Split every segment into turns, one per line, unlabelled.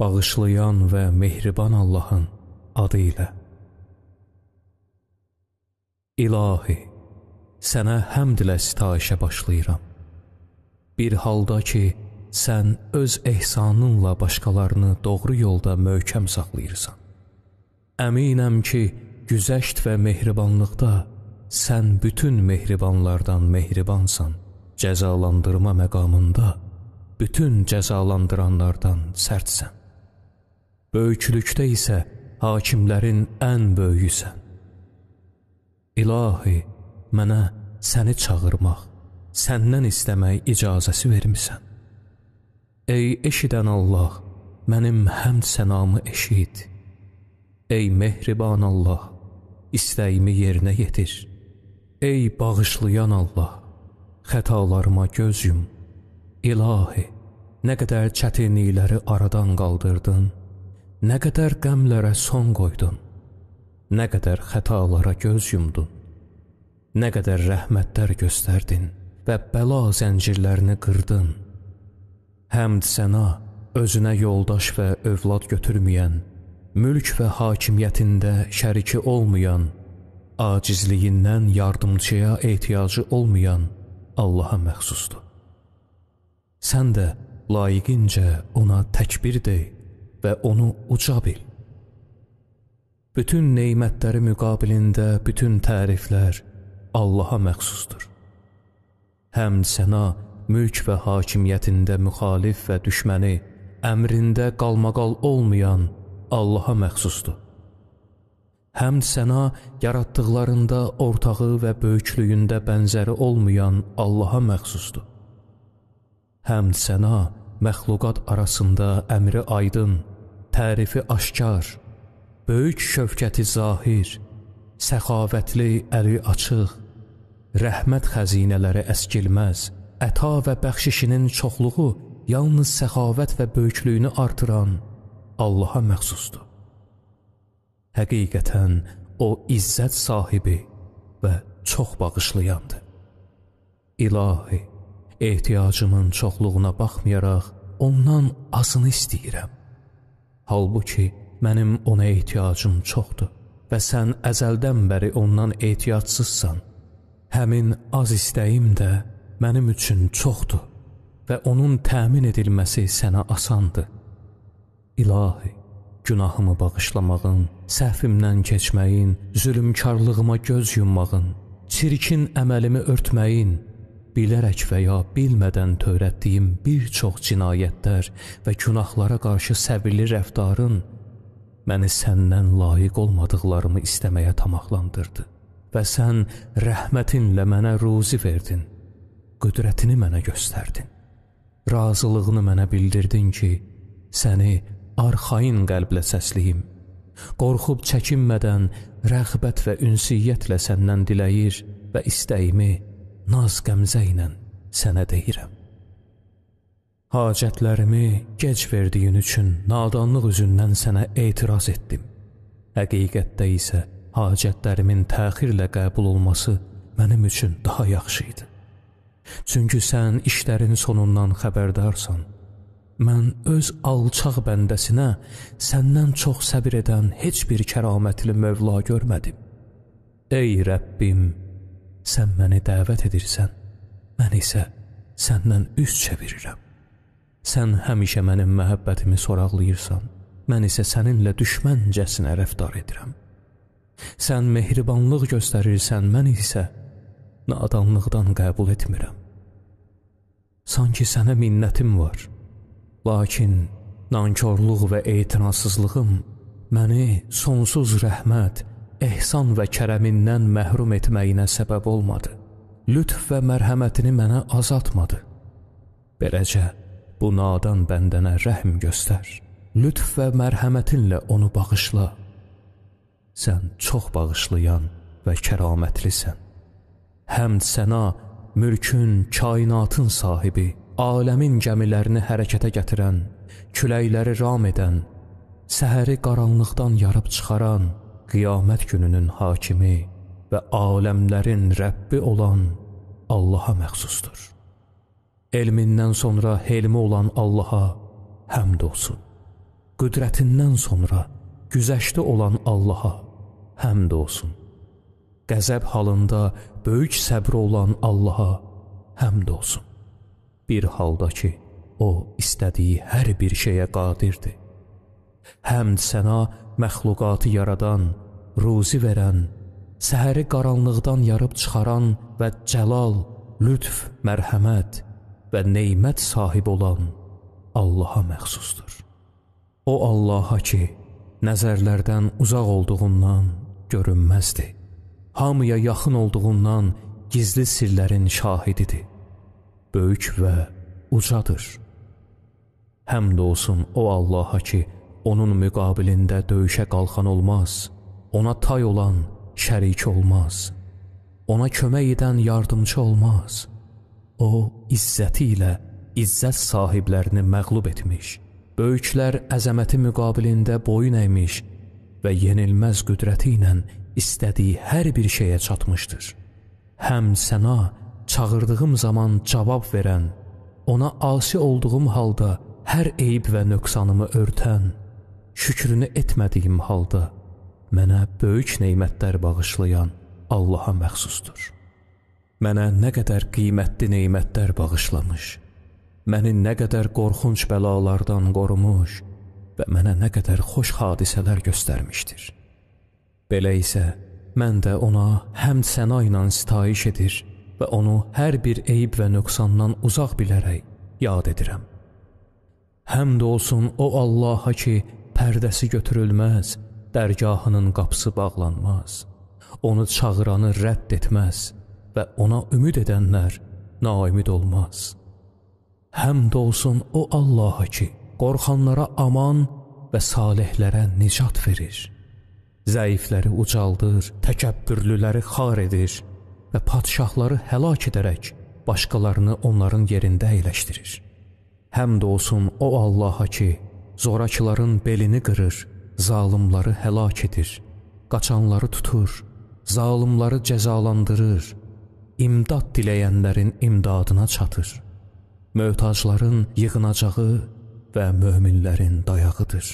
bağışlayan və mehriban Allahın adı ilə. İlahi, sənə həmdlə sitayişə başlayıram. Bir halda ki, sən öz ehsanınla başqalarını doğru yolda möhkəm saxlayırsan. Əminəm ki, güzəşt və mehribanlıqda sən bütün mehribanlardan mehribansan. Cəzalandırma məqamında bütün cəzalandıranlardan sərtsən böyüklükdə isə hakimlərin ən böyüyüsən. İlahi, mənə səni çağırmaq, səndən istəmək icazəsi vermisən. Ey eşidən Allah, mənim həmd sənamı eşid. Ey mehriban Allah, istəyimi yerinə yetir. Ey bağışlayan Allah, xətalarıma göz yum. İlahi, nə qədər çətinlikləri aradan qaldırdın, Nə qədər qəmlərə son qoydun, nə qədər xətalara göz yumdun, nə qədər rəhmətlər göstərdin və bəla zəncirlərini qırdın. Həmd sənə özünə yoldaş və övlad götürməyən, mülk və hakimiyyətində şəriki olmayan, acizliyindən yardımçıya ehtiyacı olmayan Allaha məxsusdur. Sən də layiqincə ona təkbir dey və onu uca bil. Bütün neymətləri müqabilində bütün təriflər Allaha məxsusdur. Həm sənə mülk və hakimiyyətində müxalif və düşməni, əmrində qalmaqal olmayan Allaha məxsusdur. Həm sənə yaratdıqlarında ortağı və böyüklüyündə bənzəri olmayan Allaha məxsusdur. Həm sənə məxluqat arasında əmri aydın, tərifi aşkar, böyük şövkəti zahir, səxavətli əli açıq, rəhmət xəzinələri əskilməz, əta və bəxşişinin çoxluğu yalnız səxavət və böyüklüyünü artıran Allaha məxsusdur. Həqiqətən o izzət sahibi və çox bağışlayandır. İlahi, Ehtiyacımın çoxluğuna baxmayaraq ondan azını istəyirəm. Halbuki mənim ona ehtiyacım çoxdur və sən əzəldən bəri ondan ehtiyacsızsan. Həmin az istəyim də mənim üçün çoxdur və onun təmin edilməsi sənə asandır. İlahi, günahımı bağışlamağın, səhvimdən keçməyin, zülmkarlığıma göz yummağın, çirkin əməlimi örtməyin, bilərək və ya bilmədən törətdiyim bir çox cinayətlər və günahlara qarşı səbirli rəftarın məni səndən layiq olmadıqlarımı istəməyə tamahlandırdı və sən rəhmətinlə mənə ruzi verdin, qüdrətini mənə göstərdin. Razılığını mənə bildirdin ki, səni arxain qəlblə səsləyim. Qorxub çəkinmədən rəğbət və ünsiyyətlə səndən diləyir və istəyimi naz qəmzə ilə sənə deyirəm. Hacətlərimi gec verdiyin üçün nadanlıq üzündən sənə etiraz etdim. Həqiqətdə isə hacətlərimin təxirlə qəbul olması mənim üçün daha yaxşı idi. Çünki sən işlərin sonundan xəbərdarsan. Mən öz alçaq bəndəsinə səndən çox səbir edən heç bir kəramətli mövla görmədim. Ey Rəbbim, Sən məni dəvət edirsən, mən isə səndən üz çevirirəm. Sən həmişə mənim məhəbbətimi soraqlayırsan, mən isə səninlə düşməncəsinə rəftar edirəm. Sən mehribanlıq göstərirsən, mən isə nadanlıqdan qəbul etmirəm. Sanki sənə minnətim var, lakin nankorluq və etinasızlığım məni sonsuz rəhmət ehsan və kərəmindən məhrum etməyinə səbəb olmadı. Lütf və mərhəmətini mənə azaltmadı. Beləcə, bu nadan bəndənə rəhm göstər. Lütf və mərhəmətinlə onu bağışla. Sən çox bağışlayan və kəramətlisən. Həm sənə mülkün, kainatın sahibi, aləmin gəmilərini hərəkətə gətirən, küləkləri ram edən, səhəri qaranlıqdan yarıb çıxaran, qiyamət gününün hakimi və aləmlərin Rəbbi olan Allaha məxsusdur. Elmindən sonra helmi olan Allaha həmd olsun. Qüdrətindən sonra güzəşdə olan Allaha həmd olsun. Qəzəb halında böyük səbri olan Allaha həmd olsun. Bir halda ki, O istədiyi hər bir şeyə qadirdir. Həmd sənə məxluqatı yaradan, ruzi verən, səhəri qaranlıqdan yarıb çıxaran və cəlal, lütf, mərhəmət və neymət sahib olan Allaha məxsusdur. O Allaha ki, nəzərlərdən uzaq olduğundan görünməzdir. Hamıya yaxın olduğundan gizli sirlərin şahididir. Böyük və ucadır. Həmd olsun o Allaha ki, Onun müqabilində döyüşə qalxan olmaz, ona tay olan şərik olmaz, ona kömək edən yardımcı olmaz. O, izzəti ilə izzət sahiblərini məqlub etmiş, böyüklər əzəməti müqabilində boyun əymiş və yenilməz qüdrəti ilə istədiyi hər bir şeyə çatmışdır. Həm sənə çağırdığım zaman cavab verən, ona asi olduğum halda hər eyb və nöqsanımı örtən, şükrünü etmədiyim halda mənə böyük neymətlər bağışlayan Allaha məxsusdur. Mənə nə qədər qiymətli neymətlər bağışlamış, məni nə qədər qorxunc bəlalardan qorumuş və mənə nə qədər xoş hadisələr göstərmişdir. Belə isə mən də ona həm səna ilə sitayiş edir və onu hər bir eyib və nöqsandan uzaq bilərək yad edirəm. Həm də olsun o Allaha ki, Pərdəsi götürülməz, dərgahının qapısı bağlanmaz. Onu çağıranı rədd etməz və ona ümid edənlər naümid olmaz. Həmd olsun o Allaha ki, qorxanlara aman və salihlərə nicat verir. Zəifləri ucaldır, təkəbbürlüləri xar edir və padşahları həlak edərək başqalarını onların yerində əyləşdirir. Həmd olsun o Allaha ki, zorakıların belini qırır, zalımları həlak edir, qaçanları tutur, zalımları cəzalandırır, imdad diləyənlərin imdadına çatır. Möhtacların yığınacağı və möminlərin dayağıdır.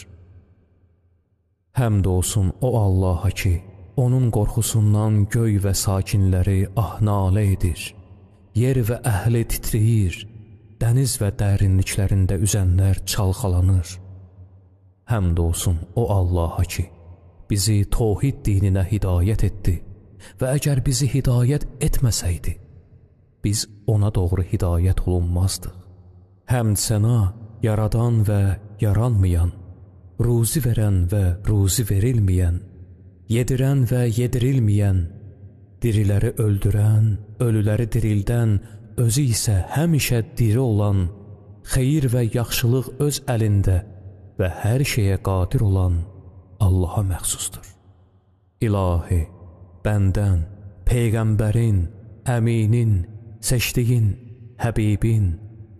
Həmd olsun o Allaha ki, onun qorxusundan göy və sakinləri ahnalə edir. Yer və əhli titriyir, dəniz və dərinliklərində üzənlər çalxalanır.'' Həmd olsun o Allaha ki, bizi tohid dininə hidayət etdi və əgər bizi hidayət etməsəydi, biz ona doğru hidayət olunmazdıq. Həmd sənə yaradan və yaranmayan, ruzi verən və ruzi verilməyən, yedirən və yedirilməyən, diriləri öldürən, ölüləri dirildən, özü isə həmişə diri olan, xeyir və yaxşılıq öz əlində və hər şeyə qadir olan Allaha məxsusdur. İlahi, bəndən, Peyğəmbərin, əminin, seçdiyin, həbibin,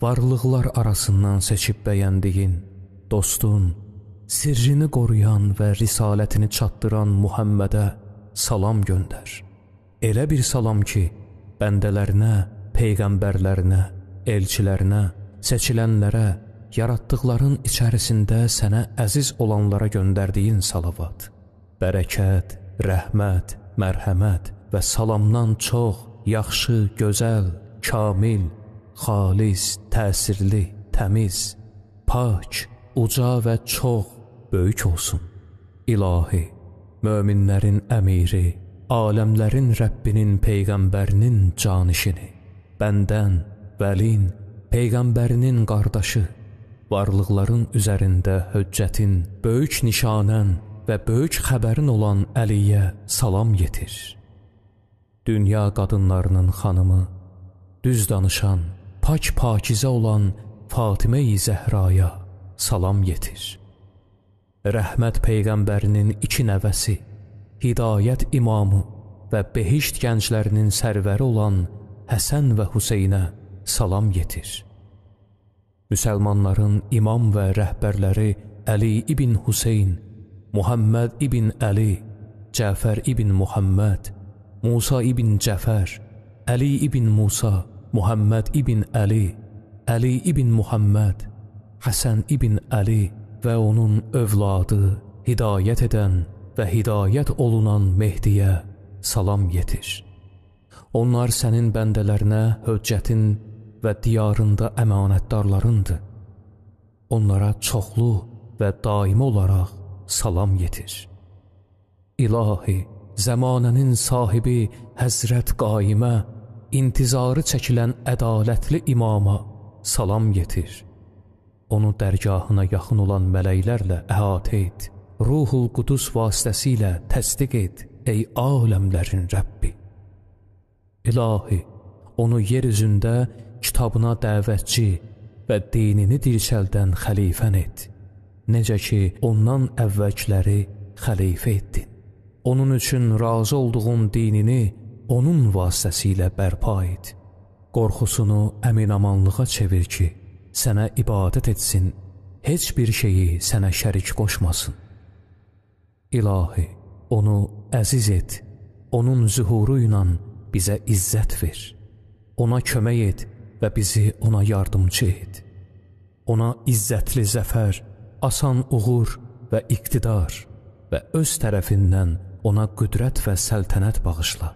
varlıqlar arasından seçib bəyəndiyin, dostun, sirrini qoruyan və risalətini çatdıran Muhammədə salam göndər. Elə bir salam ki, bəndələrinə, peyğəmbərlərinə, elçilərinə, seçilənlərə, yaratdıqların içərisində sənə əziz olanlara göndərdiyin salavat, bərəkət, rəhmət, mərhəmət və salamdan çox, yaxşı, gözəl, kamil, xalis, təsirli, təmiz, pak, uca və çox, böyük olsun. İlahi, möminlərin əmiri, aləmlərin Rəbbinin Peyğəmbərinin canişini, bəndən, vəlin, Peyğəmbərinin qardaşı, varlıqların üzərində höccətin, böyük nişanən və böyük xəbərin olan Əliyə salam yetir. Dünya qadınlarının xanımı, düz danışan, pak-pakizə olan Fatimə-i Zəhraya salam yetir. Rəhmət Peyğəmbərinin iki nəvəsi, hidayət imamı və behişt gənclərinin sərvəri olan Həsən və Hüseynə salam yetir müsəlmanların imam və rəhbərləri Əli ibn Hüseyn, Muhammed ibn Əli, Cəfər ibn Muhammed, Musa ibn Cəfər, Əli ibn Musa, Muhammed ibn Əli, Əli ibn Muhammed, Həsən ibn Əli və onun övladı hidayət edən və hidayət olunan Mehdiyə salam yetiş. Onlar sənin bəndələrinə höccətin və diyarında əmanətdarlarındır. Onlara çoxlu və daimi olaraq salam yetir. İlahi, zəmanənin sahibi Həzrət Qaimə, intizarı çəkilən ədalətli imama salam yetir. Onu dərgahına yaxın olan mələklərlə əhatə et. Ruhul Qudus vasitəsilə təsdiq et, ey aləmlərin Rəbbi. İlahi, onu yer üzündə kitabına dəvətçi və dinini dirçəldən xəlifən et. Necə ki, ondan əvvəlkiləri xəlifə etdin. Onun üçün razı olduğun dinini onun vasitəsilə bərpa et. Qorxusunu əminamanlığa çevir ki, sənə ibadət etsin, heç bir şeyi sənə şərik qoşmasın. İlahi, onu əziz et, onun zühuru ilə bizə izzət ver. Ona kömək et, və bizi ona yardımcı et. Ona izzətli zəfər, asan uğur və iqtidar və öz tərəfindən ona qüdrət və səltənət bağışla.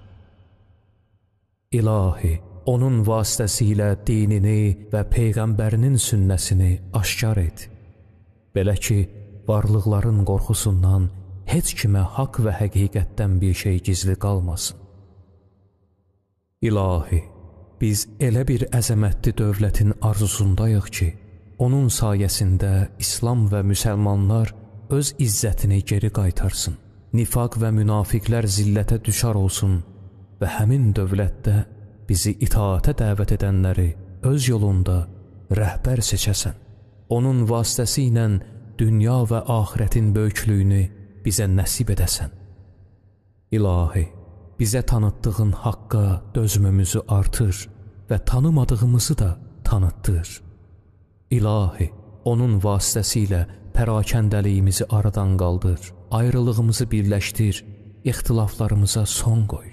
İlahi, onun vasitəsilə dinini və Peyğəmbərinin sünnəsini aşkar et. Belə ki, varlıqların qorxusundan heç kimə haqq və həqiqətdən bir şey gizli qalmasın. İlahi, Biz elə bir əzəmətli dövlətin arzusundayıq ki, onun sayəsində İslam və müsəlmanlar öz izzətini geri qaytarsın. Nifaq və münafiqlər zillətə düşar olsun və həmin dövlətdə bizi itaatə dəvət edənləri öz yolunda rəhbər seçəsən. Onun vasitəsi ilə dünya və axirətin böyüklüyünü bizə nəsib edəsən. İlahi bizə tanıtdığın haqqa dözümümüzü artır və tanımadığımızı da tanıtdır. İlahi, onun vasitəsilə pərakəndəliyimizi aradan qaldır, ayrılığımızı birləşdir, ixtilaflarımıza son qoy,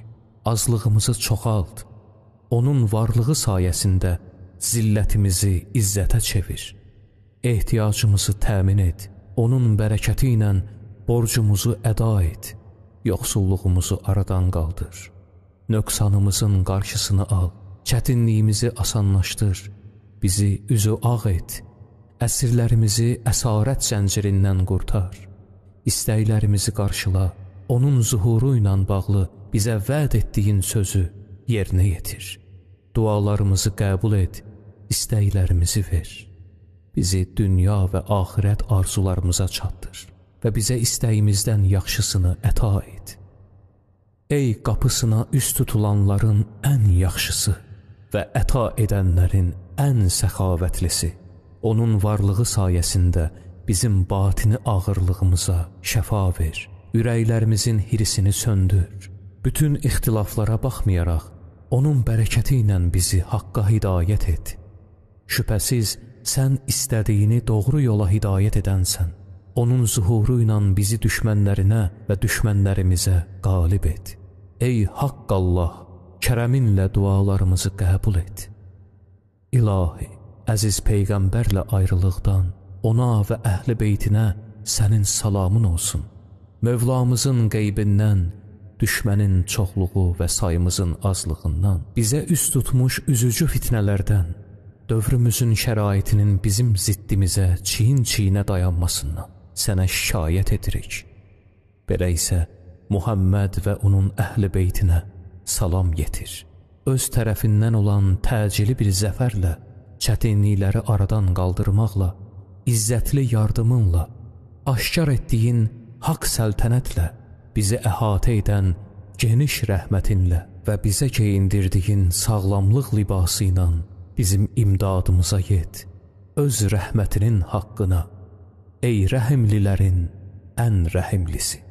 azlığımızı çoxalt, onun varlığı sayəsində zillətimizi izzətə çevir, ehtiyacımızı təmin et, onun bərəkəti ilə borcumuzu əda et, yoxsulluğumuzu aradan qaldır. Nöqsanımızın qarşısını al, çətinliyimizi asanlaşdır. Bizi üzü ağ et, əsirlərimizi əsarət zəncirindən qurtar. İstəklərimizi qarşıla, onun zuhuru ilə bağlı bizə vəd etdiyin sözü yerinə yetir. Dualarımızı qəbul et, istəklərimizi ver. Bizi dünya və axirət arzularımıza çatdır və bizə istəyimizdən yaxşısını əta et. Ey qapısına üst tutulanların ən yaxşısı və əta edənlərin ən səxavətlisi, onun varlığı sayəsində bizim batini ağırlığımıza şəfa ver, ürəklərimizin hirisini söndür. Bütün ixtilaflara baxmayaraq, onun bərəkəti ilə bizi haqqa hidayət et. Şübhəsiz, sən istədiyini doğru yola hidayət edənsən onun zuhuru ilə bizi düşmənlərinə və düşmənlərimizə qalib et. Ey haqq Allah, kərəminlə dualarımızı qəbul et. İlahi, əziz Peyğəmbərlə ayrılıqdan, ona və əhl-i beytinə sənin salamın olsun. Mövlamızın qeybindən, düşmənin çoxluğu və sayımızın azlığından, bizə üst tutmuş üzücü fitnələrdən, dövrümüzün şəraitinin bizim ziddimizə çiyin-çiyinə dayanmasından, sənə şikayət edirik. Belə isə Muhammed və onun əhl-i beytinə salam yetir. Öz tərəfindən olan təcili bir zəfərlə, çətinlikləri aradan qaldırmaqla, izzətli yardımınla, aşkar etdiyin haqq səltənətlə, bizi əhatə edən geniş rəhmətinlə və bizə geyindirdiyin sağlamlıq libası ilə bizim imdadımıza yet. Öz rəhmətinin haqqına Ey rahimlilerin en rahimlisi.